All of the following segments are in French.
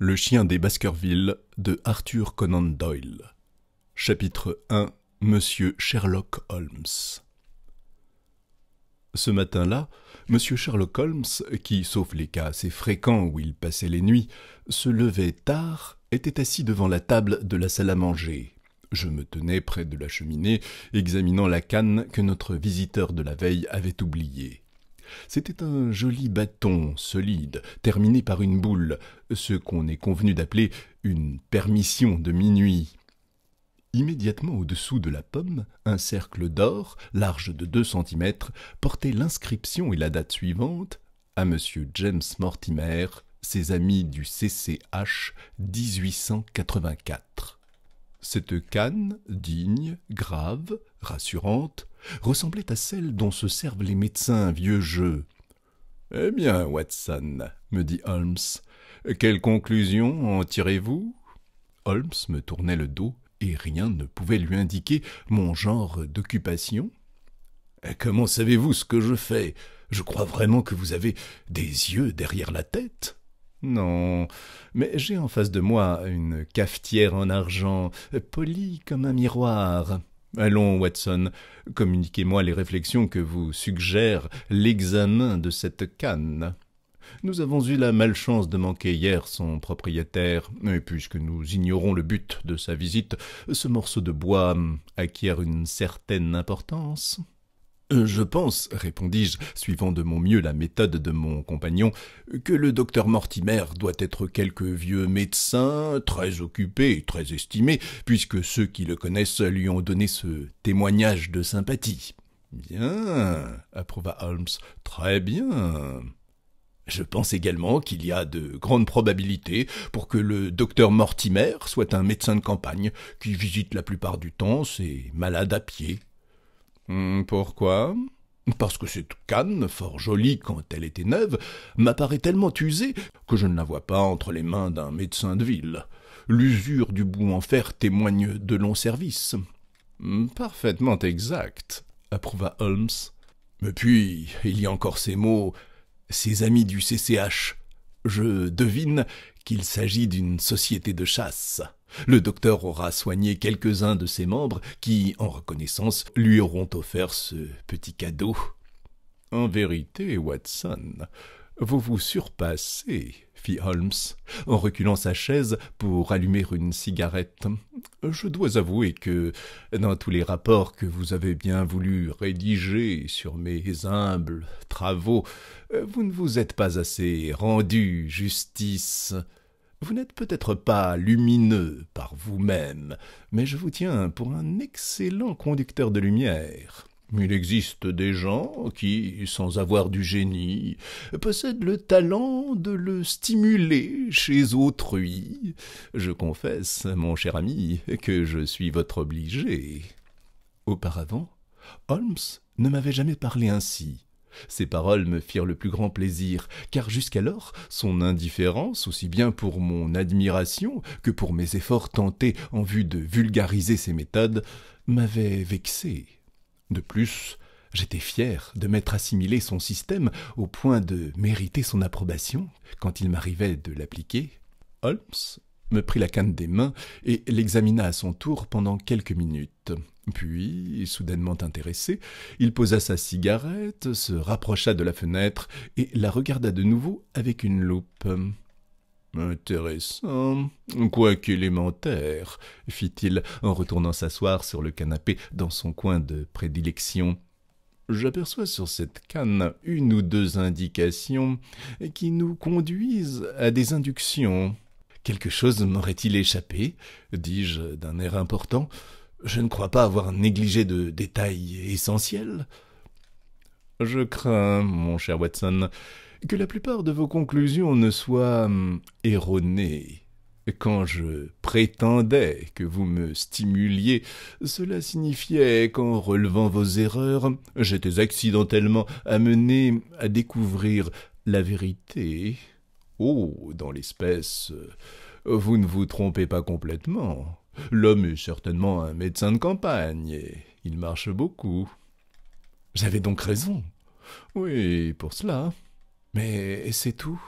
Le chien des Baskerville de Arthur Conan Doyle. Chapitre 1 Monsieur Sherlock Holmes. Ce matin-là, Monsieur Sherlock Holmes, qui, sauf les cas assez fréquents où il passait les nuits, se levait tard, était assis devant la table de la salle à manger. Je me tenais près de la cheminée, examinant la canne que notre visiteur de la veille avait oubliée. C'était un joli bâton solide, terminé par une boule, ce qu'on est convenu d'appeler une permission de minuit. Immédiatement au-dessous de la pomme, un cercle d'or, large de deux centimètres, portait l'inscription et la date suivante à M. James Mortimer, ses amis du CCH 1884. Cette canne, digne, grave, rassurante, ressemblait à celle dont se servent les médecins, vieux jeu. Eh bien, Watson, me dit Holmes, quelle conclusion en tirez-vous Holmes me tournait le dos et rien ne pouvait lui indiquer mon genre d'occupation. Comment savez-vous ce que je fais Je crois vraiment que vous avez des yeux derrière la tête. Non, mais j'ai en face de moi une cafetière en argent, polie comme un miroir. Allons, Watson, communiquez-moi les réflexions que vous suggère l'examen de cette canne. Nous avons eu la malchance de manquer hier son propriétaire, et puisque nous ignorons le but de sa visite, ce morceau de bois acquiert une certaine importance. Euh, je pense, répondis-je, suivant de mon mieux la méthode de mon compagnon, que le docteur Mortimer doit être quelque vieux médecin, très occupé et très estimé, puisque ceux qui le connaissent lui ont donné ce témoignage de sympathie. Bien, approuva Holmes, très bien. Je pense également qu'il y a de grandes probabilités pour que le docteur Mortimer soit un médecin de campagne qui visite la plupart du temps ses malades à pied Hmm, pourquoi Parce que cette canne, fort jolie quand elle était neuve, m'apparaît tellement usée que je ne la vois pas entre les mains d'un médecin de ville. L'usure du bout en fer témoigne de longs services. Hmm, parfaitement exact, approuva Holmes. Mais puis, il y a encore ces mots, ces amis du CCH. Je devine qu'il s'agit d'une société de chasse. Le docteur aura soigné quelques-uns de ses membres qui, en reconnaissance, lui auront offert ce petit cadeau. En vérité, Watson, vous vous surpassez, fit Holmes, en reculant sa chaise pour allumer une cigarette. Je dois avouer que, dans tous les rapports que vous avez bien voulu rédiger sur mes humbles travaux, vous ne vous êtes pas assez rendu justice. Vous n'êtes peut-être pas lumineux par vous-même, mais je vous tiens pour un excellent conducteur de lumière. Il existe des gens qui, sans avoir du génie, possèdent le talent de le stimuler chez autrui. Je confesse, mon cher ami, que je suis votre obligé. Auparavant, Holmes ne m'avait jamais parlé ainsi. Ces paroles me firent le plus grand plaisir, car jusqu'alors son indifférence, aussi bien pour mon admiration que pour mes efforts tentés en vue de vulgariser ses méthodes, m'avait vexé. De plus, j'étais fier de m'être assimilé son système au point de mériter son approbation quand il m'arrivait de l'appliquer. Holmes me prit la canne des mains et l'examina à son tour pendant quelques minutes. Puis, soudainement intéressé, il posa sa cigarette, se rapprocha de la fenêtre et la regarda de nouveau avec une loupe. Intéressant, quoique élémentaire, fit-il en retournant s'asseoir sur le canapé dans son coin de prédilection. J'aperçois sur cette canne une ou deux indications qui nous conduisent à des inductions. Quelque chose m'aurait-il échappé dis-je d'un air important. Je ne crois pas avoir négligé de détails essentiels. Je crains, mon cher Watson, que la plupart de vos conclusions ne soient hum, erronées. Quand je prétendais que vous me stimuliez, cela signifiait qu'en relevant vos erreurs, j'étais accidentellement amené à découvrir la vérité. Oh, dans l'espèce, euh, vous ne vous trompez pas complètement. L'homme est certainement un médecin de campagne, et il marche beaucoup. J'avais donc raison. Oui, pour cela. Mais c'est tout.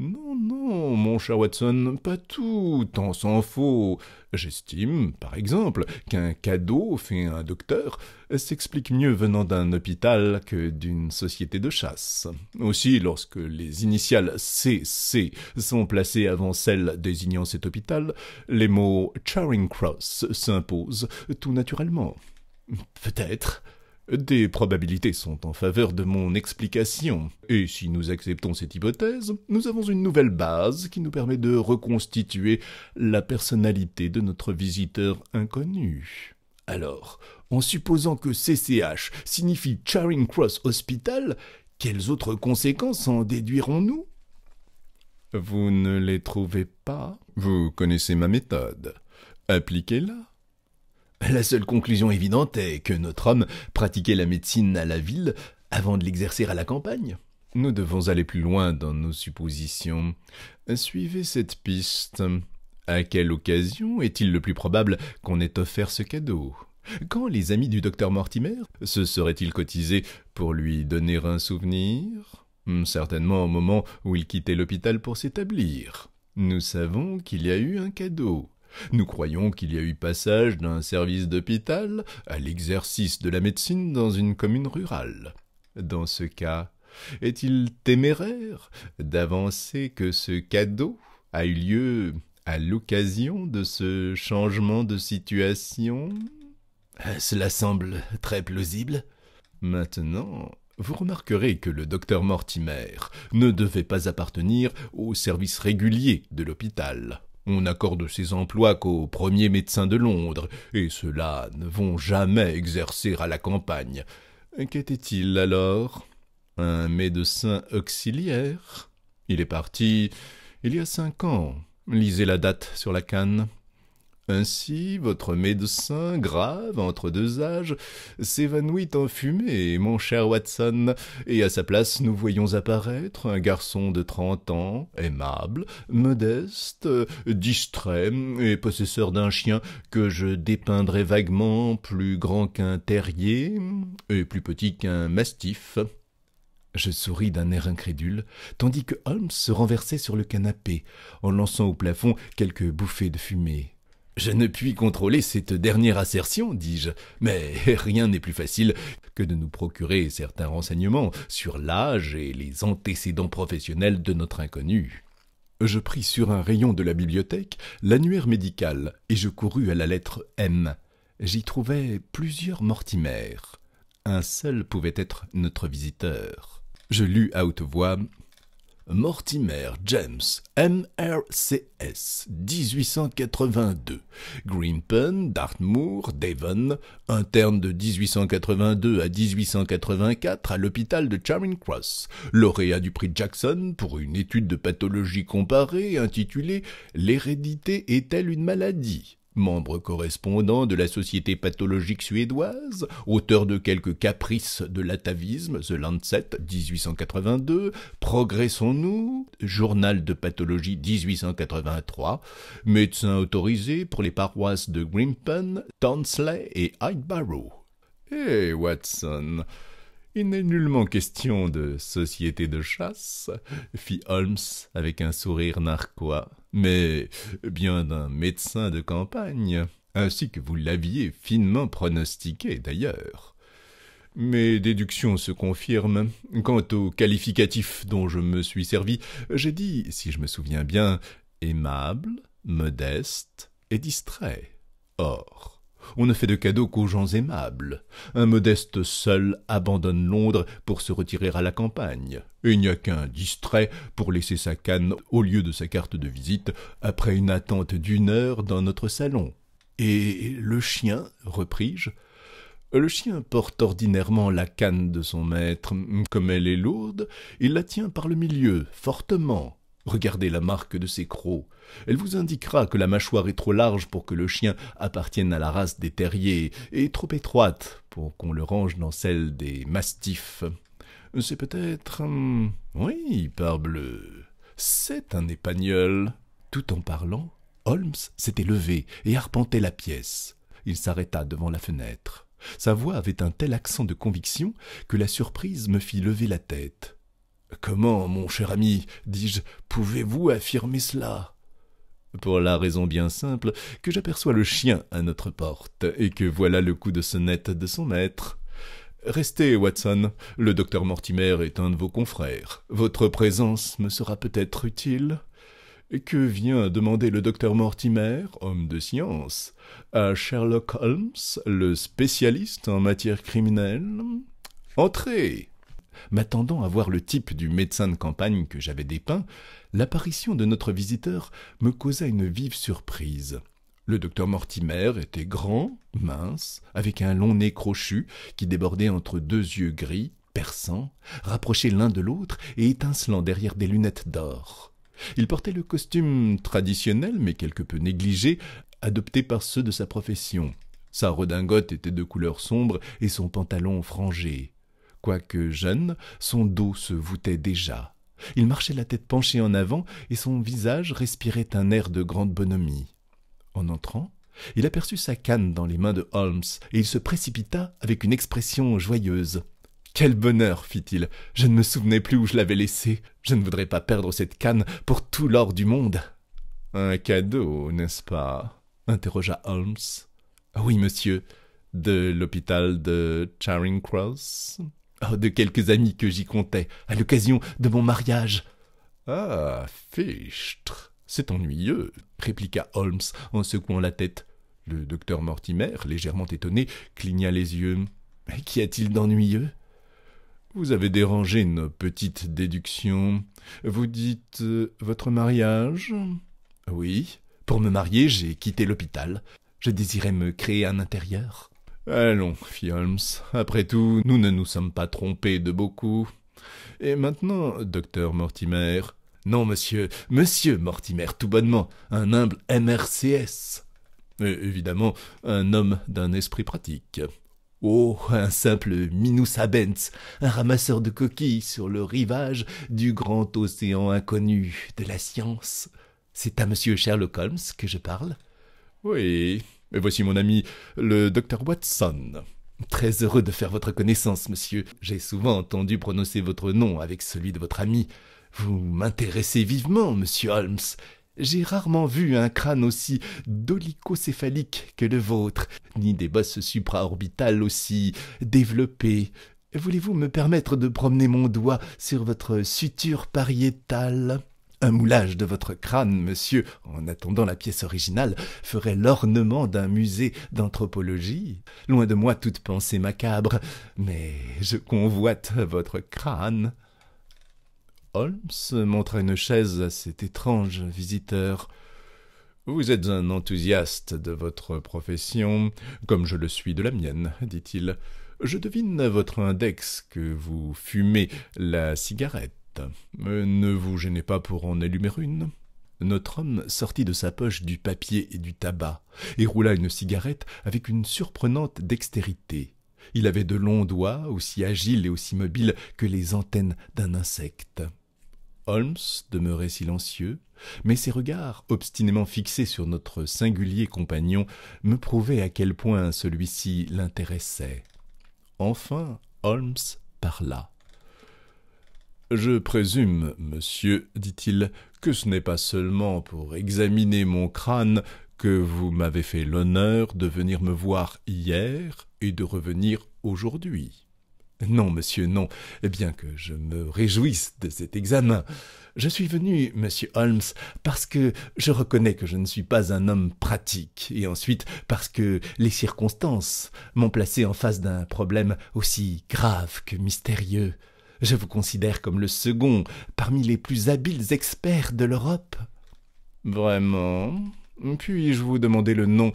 Non, non, mon cher Watson, pas tout, en s'en faut. J'estime, par exemple, qu'un cadeau fait un docteur s'explique mieux venant d'un hôpital que d'une société de chasse. Aussi, lorsque les initiales CC sont placées avant celles désignant cet hôpital, les mots Charing Cross s'imposent tout naturellement. Peut-être. Des probabilités sont en faveur de mon explication, et si nous acceptons cette hypothèse, nous avons une nouvelle base qui nous permet de reconstituer la personnalité de notre visiteur inconnu. Alors, en supposant que CCH signifie Charing Cross Hospital, quelles autres conséquences en déduirons-nous Vous ne les trouvez pas Vous connaissez ma méthode. Appliquez-la. La seule conclusion évidente est que notre homme pratiquait la médecine à la ville avant de l'exercer à la campagne. Nous devons aller plus loin dans nos suppositions. Suivez cette piste. À quelle occasion est-il le plus probable qu'on ait offert ce cadeau Quand les amis du docteur Mortimer se seraient-ils cotisés pour lui donner un souvenir hmm, Certainement au moment où il quittait l'hôpital pour s'établir. Nous savons qu'il y a eu un cadeau. Nous croyons qu'il y a eu passage d'un service d'hôpital à l'exercice de la médecine dans une commune rurale. Dans ce cas, est-il téméraire d'avancer que ce cadeau a eu lieu à l'occasion de ce changement de situation euh, Cela semble très plausible. Maintenant, vous remarquerez que le docteur Mortimer ne devait pas appartenir au service régulier de l'hôpital. On n'accorde ces emplois qu'aux premiers médecins de Londres, et ceux-là ne vont jamais exercer à la campagne. Qu'était-il alors Un médecin auxiliaire Il est parti il y a cinq ans. Lisez la date sur la canne. Ainsi, votre médecin, grave, entre deux âges, s'évanouit en fumée, mon cher Watson, et à sa place nous voyons apparaître un garçon de trente ans, aimable, modeste, distrait et possesseur d'un chien que je dépeindrai vaguement plus grand qu'un terrier et plus petit qu'un mastif. Je souris d'un air incrédule, tandis que Holmes se renversait sur le canapé, en lançant au plafond quelques bouffées de fumée. Je ne puis contrôler cette dernière assertion, dis-je, mais rien n'est plus facile que de nous procurer certains renseignements sur l'âge et les antécédents professionnels de notre inconnu. Je pris sur un rayon de la bibliothèque l'annuaire médical et je courus à la lettre M. J'y trouvai plusieurs Mortimer. Un seul pouvait être notre visiteur. Je lus à haute voix Mortimer James, MRCS, 1882. Greenpen, Dartmoor, Devon, interne de 1882 à 1884 à l'hôpital de Charing Cross, lauréat du prix Jackson pour une étude de pathologie comparée intitulée L'hérédité est-elle une maladie membre correspondant de la Société pathologique suédoise, auteur de quelques caprices de l'atavisme, The Lancet, 1882, Progressons-nous, Journal de pathologie, 1883, médecin autorisé pour les paroisses de Grimpen, Tansley et Hydebarrow. Eh, Watson, il n'est nullement question de société de chasse, fit Holmes avec un sourire narquois mais bien d'un médecin de campagne, ainsi que vous l'aviez finement pronostiqué d'ailleurs. Mes déductions se confirment. Quant au qualificatif dont je me suis servi, j'ai dit, si je me souviens bien, aimable, modeste et distrait. Or, on ne fait de cadeaux qu'aux gens aimables. Un modeste seul abandonne Londres pour se retirer à la campagne, et il n'y a qu'un distrait pour laisser sa canne au lieu de sa carte de visite après une attente d'une heure dans notre salon. Et le chien, repris-je, le chien porte ordinairement la canne de son maître. Comme elle est lourde, il la tient par le milieu, fortement, Regardez la marque de ses crocs. Elle vous indiquera que la mâchoire est trop large pour que le chien appartienne à la race des terriers et trop étroite pour qu'on le range dans celle des mastifs. C'est peut-être... oui, parbleu. C'est un épagneul. Tout en parlant, Holmes s'était levé et arpentait la pièce. Il s'arrêta devant la fenêtre. Sa voix avait un tel accent de conviction que la surprise me fit lever la tête. Comment, mon cher ami, dis-je, pouvez-vous affirmer cela Pour la raison bien simple que j'aperçois le chien à notre porte et que voilà le coup de sonnette de son maître. Restez, Watson. Le docteur Mortimer est un de vos confrères. Votre présence me sera peut-être utile. Que vient demander le docteur Mortimer, homme de science, à Sherlock Holmes, le spécialiste en matière criminelle Entrez m'attendant à voir le type du médecin de campagne que j'avais dépeint, l'apparition de notre visiteur me causa une vive surprise. Le docteur Mortimer était grand, mince, avec un long nez crochu qui débordait entre deux yeux gris, perçants, rapprochés l'un de l'autre et étincelant derrière des lunettes d'or. Il portait le costume traditionnel, mais quelque peu négligé, adopté par ceux de sa profession. Sa redingote était de couleur sombre et son pantalon frangé. Quoique jeune, son dos se voûtait déjà. Il marchait la tête penchée en avant et son visage respirait un air de grande bonhomie. En entrant, il aperçut sa canne dans les mains de Holmes et il se précipita avec une expression joyeuse. Quel bonheur, fit-il. Je ne me souvenais plus où je l'avais laissée. Je ne voudrais pas perdre cette canne pour tout l'or du monde. Un cadeau, n'est-ce pas interrogea Holmes. Oui, monsieur, de l'hôpital de Charing Cross. Ah, de quelques amis que j'y comptais, à l'occasion de mon mariage. Ah, fichtre, c'est ennuyeux, répliqua Holmes en secouant la tête. Le docteur Mortimer, légèrement étonné, cligna les yeux. Mais Qu'y a-t-il d'ennuyeux Vous avez dérangé nos petites déductions. Vous dites euh, votre mariage Oui. Pour me marier, j'ai quitté l'hôpital. Je désirais me créer un intérieur. Allons, Holmes, après tout, nous ne nous sommes pas trompés de beaucoup. Et maintenant, docteur Mortimer. Non, monsieur, monsieur Mortimer, tout bonnement, un humble MRCS. évidemment, un homme d'un esprit pratique. Oh, un simple Minus Abens, un ramasseur de coquilles sur le rivage du grand océan inconnu de la science. C'est à monsieur Sherlock Holmes que je parle Oui, voici mon ami, le docteur Watson. Très heureux de faire votre connaissance, monsieur. J'ai souvent entendu prononcer votre nom avec celui de votre ami. Vous m'intéressez vivement, monsieur Holmes. J'ai rarement vu un crâne aussi dolicocéphalique que le vôtre, ni des bosses supraorbitales aussi développées. Voulez-vous me permettre de promener mon doigt sur votre suture pariétale un moulage de votre crâne, monsieur, en attendant la pièce originale, ferait l'ornement d'un musée d'anthropologie. Loin de moi toute pensée macabre, mais je convoite votre crâne. Holmes montra une chaise à cet étrange visiteur. Vous êtes un enthousiaste de votre profession, comme je le suis de la mienne, dit-il. Je devine à votre index que vous fumez la cigarette. Euh, ne vous gênez pas pour en allumer une. Notre homme sortit de sa poche du papier et du tabac, et roula une cigarette avec une surprenante dextérité. Il avait de longs doigts, aussi agiles et aussi mobiles que les antennes d'un insecte. Holmes demeurait silencieux, mais ses regards, obstinément fixés sur notre singulier compagnon, me prouvaient à quel point celui-ci l'intéressait. Enfin, Holmes parla. Je présume, monsieur, dit-il, que ce n'est pas seulement pour examiner mon crâne que vous m'avez fait l'honneur de venir me voir hier et de revenir aujourd'hui. Non, monsieur, non, eh bien que je me réjouisse de cet examen. Je suis venu, monsieur Holmes, parce que je reconnais que je ne suis pas un homme pratique, et ensuite parce que les circonstances m'ont placé en face d'un problème aussi grave que mystérieux. Je vous considère comme le second parmi les plus habiles experts de l'Europe. Vraiment Puis-je vous demander le nom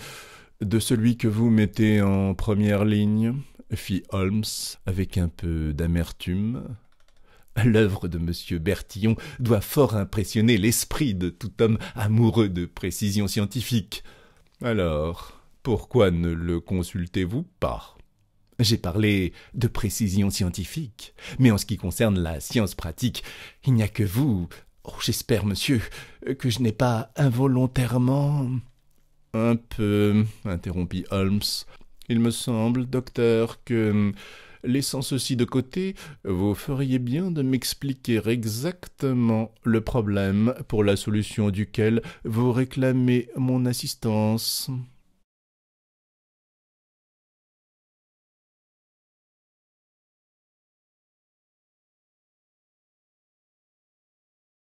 de celui que vous mettez en première ligne fit Holmes avec un peu d'amertume. L'œuvre de M. Bertillon doit fort impressionner l'esprit de tout homme amoureux de précision scientifique. Alors, pourquoi ne le consultez-vous pas j'ai parlé de précision scientifique, mais en ce qui concerne la science pratique, il n'y a que vous. Oh, j'espère, monsieur, que je n'ai pas involontairement. Un peu, interrompit Holmes. Il me semble, docteur, que, laissant ceci de côté, vous feriez bien de m'expliquer exactement le problème pour la solution duquel vous réclamez mon assistance.